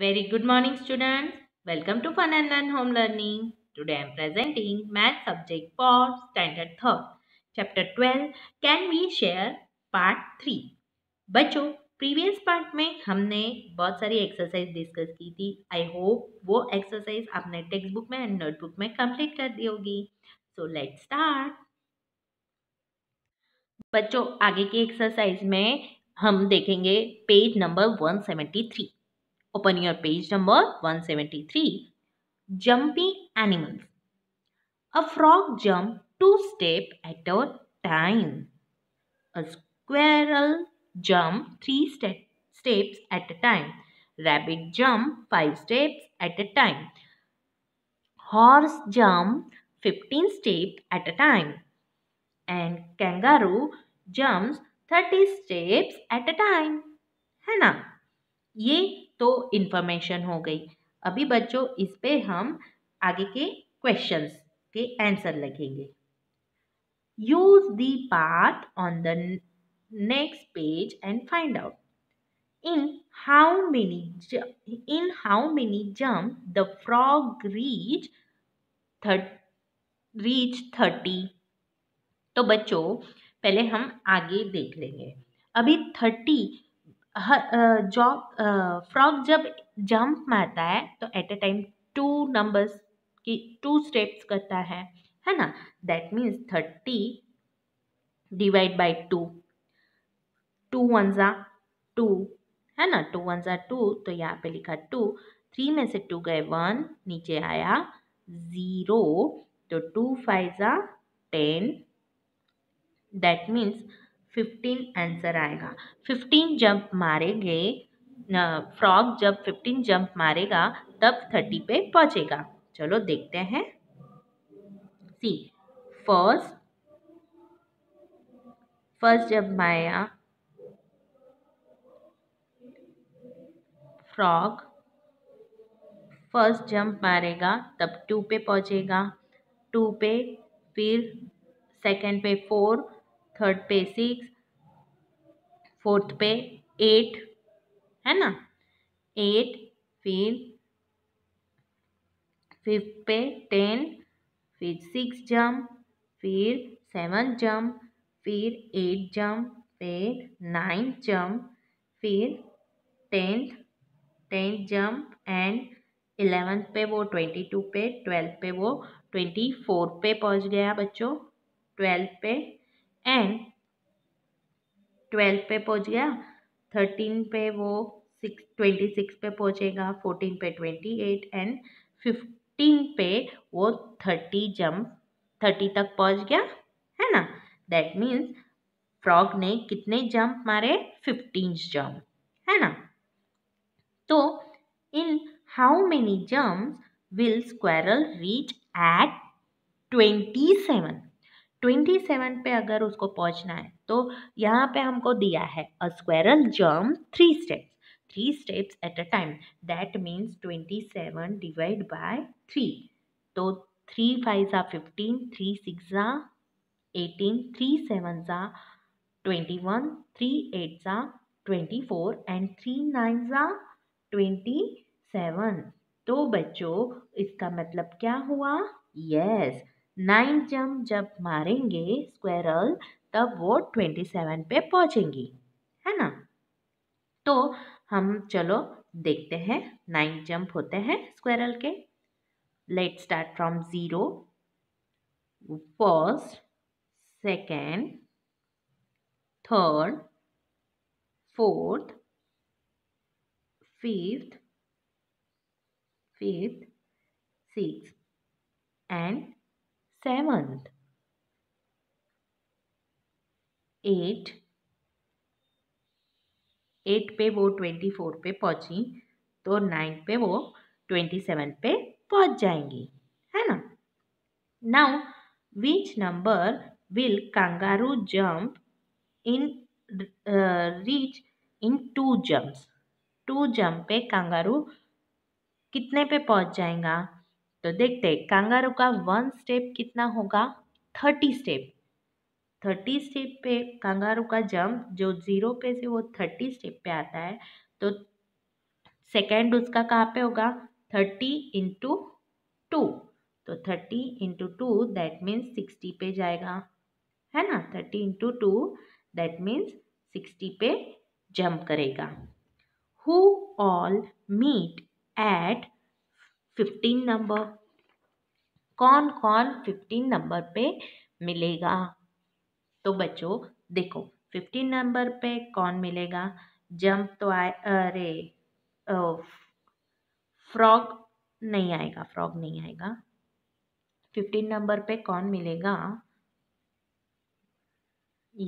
Very good morning students. Welcome to Fun and Learn Home Learning. Today I am presenting math subject for standard 3rd. Chapter 12 Can we share part 3. बच्चों previous part mein humne बहुत sari exercise discuss ki thi i hope wo exercise आपने textbook mein and notebook mein complete kar कर hogi so let's start start बच्चों आगे की exercise में हम देखेंगे page number 173 Open your page number 173. Jumping animals. A frog jump two steps at a time. A squirrel jump three steps at a time. Rabbit jump five steps at a time. Horse jump 15 steps at a time. And kangaroo jumps 30 steps at a time. है ना तो information हो गई अभी बच्चों इस पे हम आगे के क्वेश्चंस के आंसर लिखेंगे use the path on the next page and find out in how many in how many jump the frog reach thirty reach thirty तो बच्चों पहले हम आगे देख लेंगे अभी थर्टी जॉक फ्रॉग जब जंप मारता है तो at a time two numbers की टू स्टेप्स करता है है ना that means thirty divide by two two one ज़ा टू है ना टू वन ज़ा टू तो यहाँ पे लिखा टू थ्री में से टू गए वन नीचे आया ज़ीरो तो टू फाइव ज़ा ten that means fifteen answer आएगा फिफ्टीन जंप मारेंगे फ्रॉग जब फिफ्टीन जंप मारेगा तब थर्टी पे पहुंचेगा चलो देखते हैं सी फर्स्ट फर्स्ट जब माया फ्रॉग फर्स्ट जंप मारेगा तब टू पे पहुंचेगा टू पे फिर सेकंड पे फोर थर्ड पे सिक्स फोर्थ पे एट है ना एट फिर फिफ्थ पे टेन फिर सिक्स जम फिर सेवन जम फिर एट जम फिर नाइन जम फिर tenth tenth jump and eleventh पे वो ट्वेंटी टू पे ट्वेल्थ पे वो ट्वेंटी फोर पे पहुंच गया बच्चों ट्वेल्थ पे एंड ट्वेल्व पे पहुंच गया थर्टीन पे वो सिक्स ट्वेंटी सिक्स पे पहुंचेगा फोर्टीन पे ट्वेंटी एट एंड फिफ्टीन पे वो थर्टी जंप थर्टी तक पहुंच गया है ना दैट मीन्स फ्रॉग ने कितने जंप मारे फिफ्टीन जंप है ना तो in how many jump reach at twenty seven twenty seven पे अगर उसको पहुंचना है तो यहाँ पे हमको दिया है अ स्क्वेरल जर्म three steps three steps at a time that means twenty seven divide by three तो थ्री फाइव ज़ा फिफ्टीन थ्री सिक्स ज़ा एटीन थ्री सेवन ज़ा ट्वेंटी वन थ्री एट ज़ा twenty four and three nine ज़ा twenty seven तो बच्चों इसका मतलब क्या हुआ यस नाइन जम जब मारेंगे स्क्वेरल तब वो ट्वेंटी सेवन पे पहुँचेंगी है ना तो हम चलो देखते हैं नाइन जंप होते हैं स्क्वेरल के let start from zero first second third fourth fifth fifth six and seventh eight eight पे वो ट्वेंटी फोर पे पहुंची तो नाइन पे वो ट्वेंटी सेवन पे पहुंच जाएंगी है ना now which number will kangaroo jump in reach in two jumps two jump पे कंगारू कितने पे पहुंच जाएगा तो देखते कंगारू का वन स्टेप कितना होगा थर्टी स्टेप थर्टी स्टेप पे कंगारू का जंप जो ज़ीरो पे से वो थर्टी स्टेप पे आता है तो सेकेंड उसका कहाँ पे होगा थर्टी इंटू टू तो thirty into two that means sixty पे जाएगा है ना thirty into two that means sixty पे जंप करेगा who all meet at fifteen number कौन कौन फिफ्टीन नंबर पे मिलेगा तो बच्चों देखो फिफ्टीन नंबर पे कौन मिलेगा जंप तो आए अरे फ्रॉग नहीं आएगा फ्रॉग नहीं आएगा फिफ्टीन नंबर पे कौन मिलेगा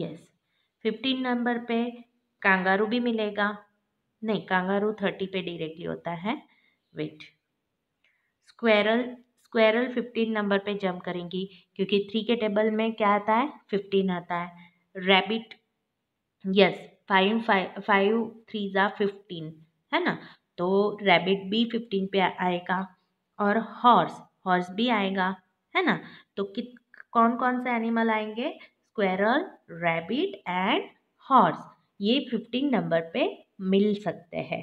यस फिफ्टीन नंबर पे कांगारू भी मिलेगा नहीं कांगारू थर्टी पे डायरेक्टली होता है wait squirrel squirrel fifteen number पे जंप करेंगी क्योंकि थ्री के टेबल में क्या आता है फिफ्टीन आता है rabbit yes five five five three ज़ा फिफ्टीन है ना तो रैबिट भी फिफ्टीन पे आएगा और हॉर्स हॉर्स भी आएगा है ना तो कित कौन कौन से एनिमल आएंगे स्क्वेरल रैबिट एंड हॉर्स ये फिफ्टीन नंबर पे मिल सकते हैं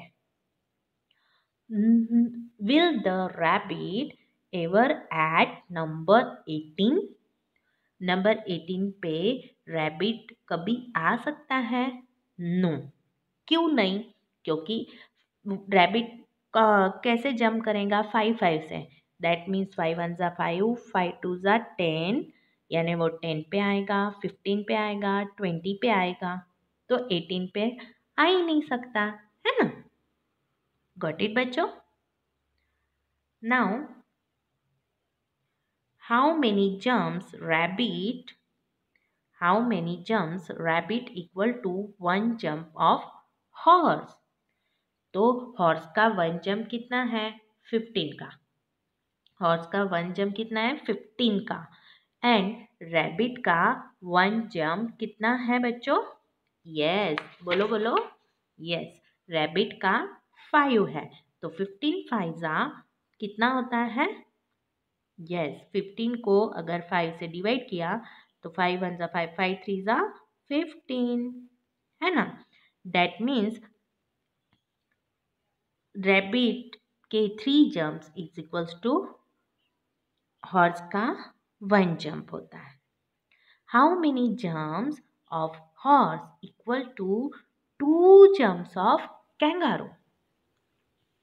will the rabbit ever at number eighteen number eighteen पे रैबिट कभी आ सकता है नो no. क्यों नहीं क्योंकि रैबिट कैसे जम करेगा फाइव फाइव से दैट मीन्स फाइव वन ज़ा फाइव फाइव टू ज़ा टेन यानी वो टेन पे आएगा फिफ्टीन पे आएगा ट्वेंटी पे आएगा तो एटीन पे आ ही नहीं सकता है ना गॉट इट बच्चों now how many jumps rabbit how many jumps rabbit equal to one jump of horse तो हॉर्स का वन जम्प कितना है फिफ्टीन का हॉर्स का वन जम्प कितना है फिफ्टीन का एंड रैबिट का वन जम्प कितना है बच्चों यस yes. बोलो बोलो यस yes. रैबिट का फाइव है तो फिफ्टीन फाइव कितना होता है यस फिफ्टीन को अगर फाइव से डिवाइड किया तो फाइव वन ज़ा फाइव फाइव थ्री ज़ा फिफ्टीन है ना दैट मीन्स रैबिट के three jumps is equals to horse का वन जम्प होता है how many jumps of horse equal to two jumps of kangaroo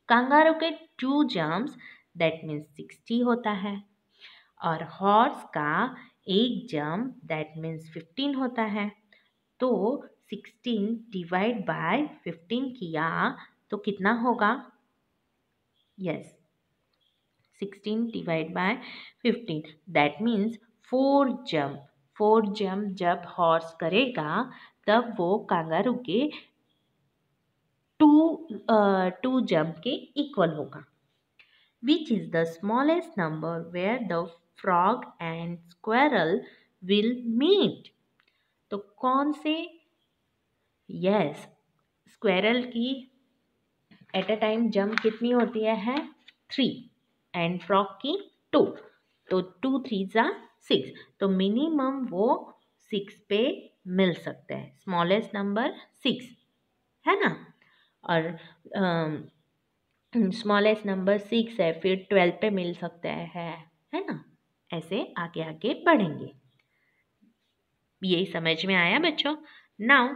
kangaroo के two jumps that means sixty होता है और हॉर्स का एक जम दैट मीन्स फिफ्टीन होता है तो सिक्सटीन डिवाइड बाय फिफ्टीन किया तो कितना होगा yes sixteen divide by fifteen that means four jump four jump जब हॉर्स करेगा तब वो कांगारू के टू टू जंप के इक्वल होगा which is the smallest number where the frog and squirrel will meet तो कौन से यस स्क्वेरल की एट अ टाइम जंप कितनी होती है, है? थ्री एंड फ्रॉक की टू तो टू थ्री ज़ा सिक्स तो मिनिमम वो सिक्स पे मिल सकते हैं स्मॉलेस्ट नंबर सिक्स है ना और um, स्मॉलेस्ट नंबर सिक्स है फिर ट्वेल्थ पे मिल सकता है है ना ऐसे आगे आगे बढ़ेंगे यही समझ में आया बच्चों नाउ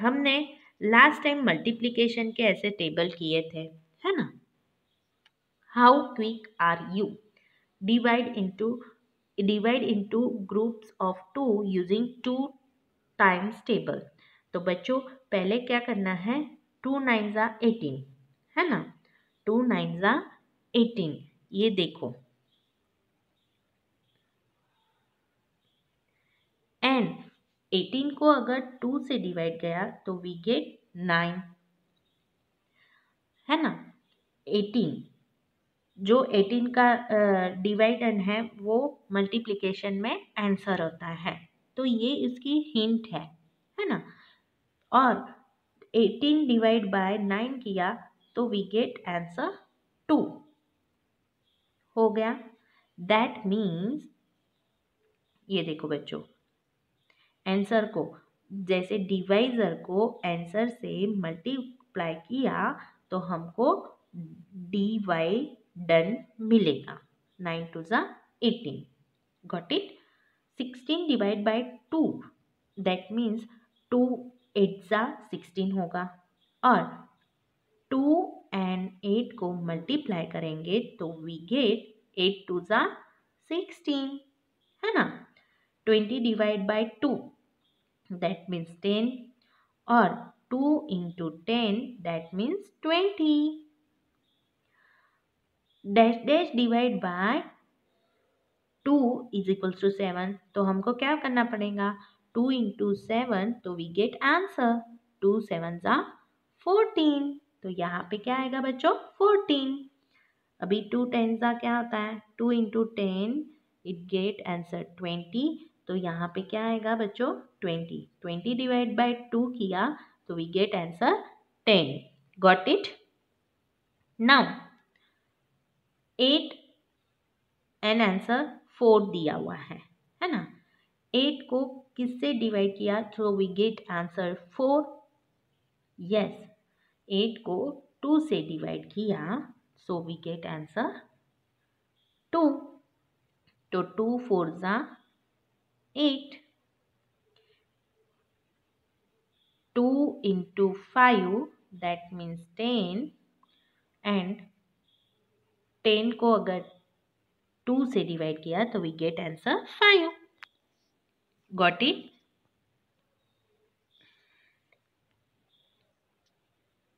हमने लास्ट टाइम मल्टीप्लिकेशन के ऐसे टेबल किए थे है ना how quick are you divide into divide into groups of two using two times table तो बच्चों पहले क्या करना है टू नाइन आर एटीन है ना टू नाइन ज़ा एटीन ये देखो एंड एटीन को अगर टू से डिवाइड गया तो वी गेट नाइन है ना एटीन जो एटीन का डिवाइड एंड है वो मल्टीप्लिकेशन में आंसर होता है तो ये इसकी हिंट है है ना और एटीन डिवाइड बाय नाइन किया तो वी गेट आंसर टू हो गया दैट मीन्स ये देखो बच्चों आंसर को जैसे डिवाइजर को आंसर से मल्टीप्लाई किया तो हमको डी वाई डन मिलेगा नाइन टू ज़ा eighteen got it sixteen divide by two that means two eight ज़ा सिक्सटीन होगा और टू एंड एट को मल्टीप्लाई करेंगे तो वी गेट एट टू ज़ा सिक्सटीन है ना twenty divide by two that means ten और two into ten that means twenty dash dash divide by two is equals to seven तो हमको क्या करना पड़ेगा टू इंटू सेवन तो we get answer two seven ज़ा फोर्टीन तो यहाँ पे क्या आएगा बच्चों फोर्टीन अभी टू टेन का क्या होता है two into ten it get answer twenty तो यहाँ पे क्या आएगा बच्चों twenty twenty divide by two किया तो we get answer ten got it now eight and answer four दिया हुआ है है ना एट को किससे डिवाइड किया तो we get answer four yes eight को टू से डिवाइड किया so we get answer two तो टू फोर ज़ा eight two into five that means ten and ten को अगर टू से डिवाइड किया तो we get answer five got it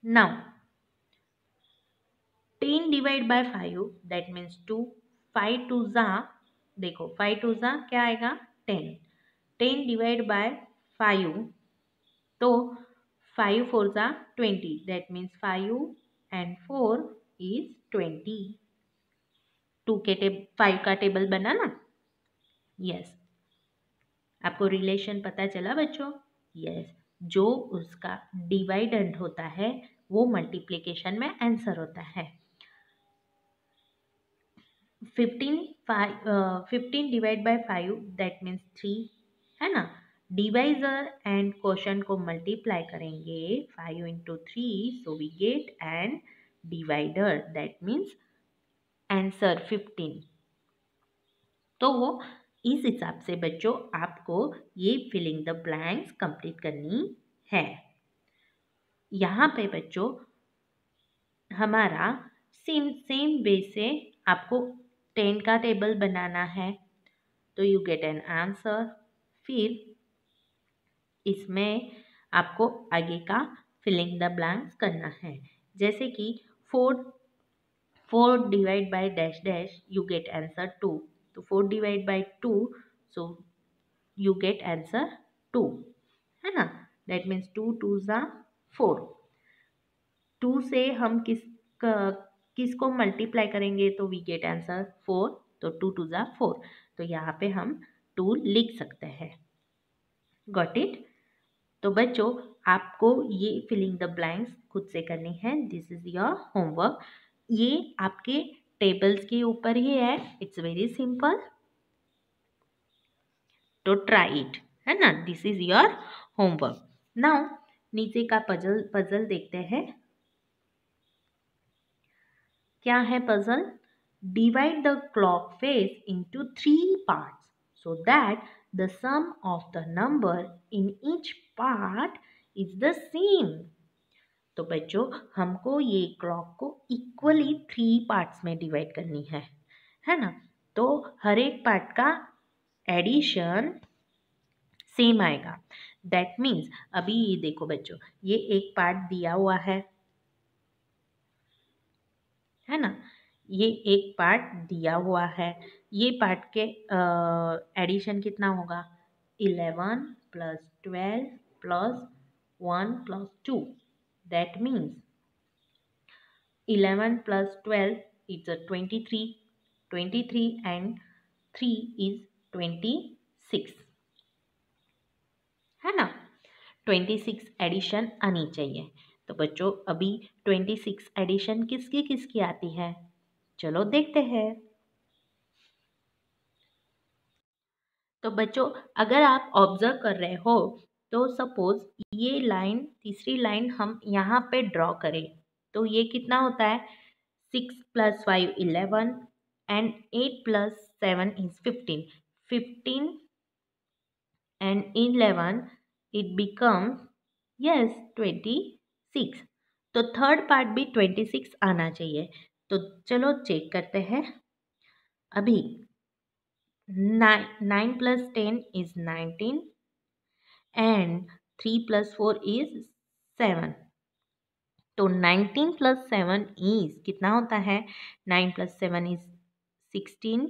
Now, 10 divide by 5 that means 2 5 two ज़ा देखो फाइव टू ज़ा क्या आएगा ten ten divide by five तो फाइव फोर ज़ा twenty that means five and four is twenty two के टेब फाइव का table बना ना यस आपको रिलेशन पता चला बच्चों यस जो उसका डिवाइडेंड होता है वो मल्टीप्लीकेशन में आंसर होता है fifteen five fifteen divide by five that means three है ना डिवाइजर एंड क्वेश्चन को मल्टीप्लाई करेंगे five into three so we get and divider that means answer fifteen तो वो इस हिसाब से बच्चों आपको ये फिलिंग द ब्लैंक्स कंप्लीट करनी है यहाँ पे बच्चों हमारा सेम सेम वे से आपको टेन का टेबल बनाना है तो यू गेट एन आंसर फिर इसमें आपको आगे का फिलिंग द ब्लैंक्स करना है जैसे कि four four divide by dash dash you get answer two तो four divide by two so you get answer two है ना दैट मीन्स टू टू ज़ा फोर टू से हम किस किस को मल्टीप्लाई करेंगे तो वी गेट आंसर फोर तो टू टू ज़ा फोर तो यहाँ पे हम टू लिख सकते हैं गॉट इट तो बच्चों आपको ये फिलिंग द ब्लैंक्स खुद से करनी है दिस इज़ योर होमवर्क ये आपके टेबल्स के ऊपर ही है it's very simple to try it है ना this is your homework now नीचे का पजल पजल देखते हैं क्या है puzzle divide the clock face into three part so that the sum of the number in each part is the same तो बच्चों हमको ये क्लॉक को इक्वली थ्री पार्ट्स में डिवाइड करनी है है ना तो हर एक पार्ट का एडिशन सेम आएगा दैट मीन्स अभी ये देखो बच्चों ये एक पार्ट दिया हुआ है है ना ये एक पार्ट दिया हुआ है ये पार्ट के एडिशन कितना होगा eleven plus twelve plus one plus two that means eleven plus twelve is twenty three twenty three and three is twenty six twenty six addition आनी चाहिए तो बच्चों अभी ट्वेंटी सिक्स एडिशन किसकी किसकी आती है चलो देखते हैं तो बच्चों अगर आप ऑब्जर्व कर रहे हो तो सपोज ये लाइन तीसरी लाइन हम यहाँ पे ड्रॉ करें तो ये कितना होता है six plus five eleven and eight plus seven is fifteen fifteen and eleven it becomes yes twenty six तो थर्ड पार्ट भी ट्वेंटी सिक्स आना चाहिए तो चलो चेक करते हैं अभी nine nine plus ten is nineteen and three plus four is seven तो नाइनटीन प्लस सेवन इज कितना होता है nine plus seven is sixteen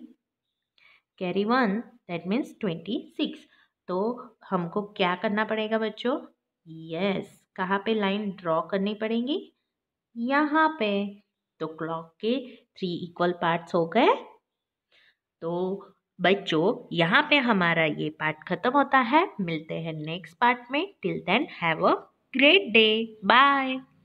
carry one that means twenty six तो हमको क्या करना पड़ेगा बच्चों यस कहाँ पे लाइन ड्रॉ करनी पड़ेगी यहाँ पे तो क्लॉक के थ्री इक्वल पार्ट्स हो गए तो बच्चों यहाँ पे हमारा ये पार्ट खत्म होता है मिलते हैं नेक्स्ट पार्ट में till then have a great day bye